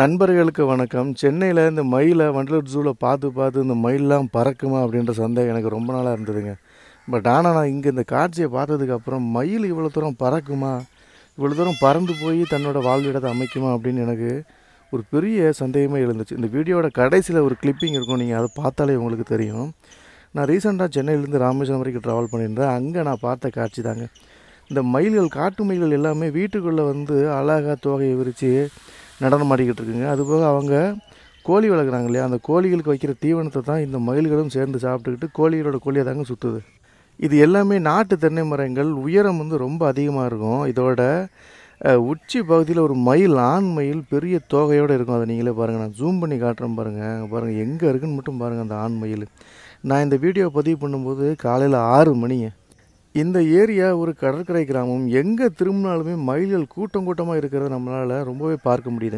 நண்பர்களுக்கு வணக்கம் சென்னையில் இந்த மயிலை வண்டலூர் ஜூவில் பார்த்து பார்த்து இந்த மயிலெலாம் பறக்குமா அப்படின்ற சந்தேகம் எனக்கு ரொம்ப நாளாக இருந்ததுங்க பட் ஆனால் நான் இங்கே இந்த காட்சியை பார்த்ததுக்கப்புறம் மயில் இவ்வளோ தூரம் பறக்குமா இவ்வளோ தூரம் பறந்து போய் தன்னோட வாழ்விடத்தை அமைக்குமா அப்படின்னு எனக்கு ஒரு பெரிய சந்தேகமே எழுந்துச்சு இந்த வீடியோட கடைசியில் ஒரு கிளிப்பிங் இருக்கும் நீங்கள் அதை பார்த்தாலே உங்களுக்கு தெரியும் நான் ரீசெண்டாக சென்னையிலேருந்து ராமேஸ்வரம் வரைக்கும் ட்ராவல் பண்ணியிருந்தேன் அங்கே நான் பார்த்த காட்சி தாங்க இந்த மயில்கள் காட்டு மயில்கள் எல்லாமே வீட்டுக்குள்ளே வந்து அழகாக தோகையை விரித்து நடனம் ஆடிக்கிட்டு இருக்குங்க அதுபோக அவங்க கோழி வளர்க்குறாங்க இல்லையா அந்த கோழிகளுக்கு வைக்கிற தீவனத்தை தான் இந்த மயில்களும் சேர்ந்து சாப்பிட்டுக்கிட்டு கோழிகளோட கோழியை தாங்க சுற்றுது இது எல்லாமே நாட்டு தென்னை மரங்கள் உயரம் வந்து ரொம்ப அதிகமாக இருக்கும் இதோட உச்சி பகுதியில் ஒரு மயில் ஆண் மயில் பெரிய தோகையோடு இருக்கும் அதை நீங்களே பாருங்கள் நான் ஜூம் பண்ணி காட்டுறேன் பாருங்கள் பாருங்கள் எங்கே இருக்குன்னு மட்டும் பாருங்கள் அந்த ஆண் மயில் நான் இந்த வீடியோ பதிவு பண்ணும்போது காலையில் ஆறு மணி இந்த ஏரியா ஒரு கடற்கரை கிராமம் எங்கே திரும்பினாலுமே மயில்கள் கூட்டம் கூட்டமாக இருக்கிறத நம்மளால் ரொம்பவே பார்க்க முடியுது